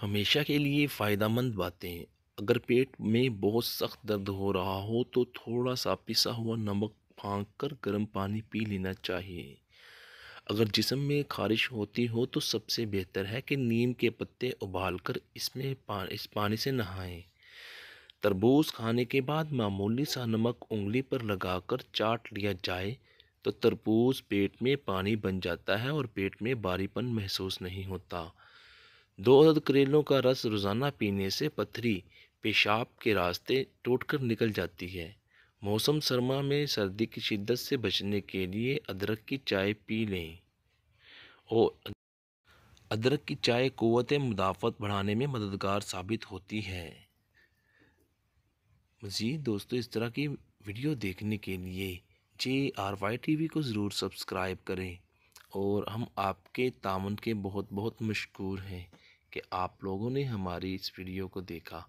हमेशा के लिए फ़ायदेमंद बातें अगर पेट में बहुत सख्त दर्द हो रहा हो तो थोड़ा सा पिसा हुआ नमक फाँक कर गर्म पानी पी लेना चाहिए अगर जिसम में खारिश होती हो तो सबसे बेहतर है कि नीम के पत्ते उबाल कर इसमें पा, इस पानी से नहाएं तरबूज खाने के बाद मामूली सा नमक उंगली पर लगाकर चाट लिया जाए तो तरबूज पेट में पानी बन जाता है और पेट में बारीपन महसूस नहीं होता दो अदद करेलों का रस रोज़ाना पीने से पथरी पेशाब के रास्ते टूटकर निकल जाती है मौसम सरमा में सर्दी की शिद्दत से बचने के लिए अदरक की चाय पी लें और अदरक की चाय क़वत मुदाफ़त बढ़ाने में मददगार साबित होती है मज़ीद दोस्तों इस तरह की वीडियो देखने के लिए J R Y T V को ज़रूर सब्सक्राइब करें और हम आपके तामन के बहुत बहुत मशहूर हैं कि आप लोगों ने हमारी इस वीडियो को देखा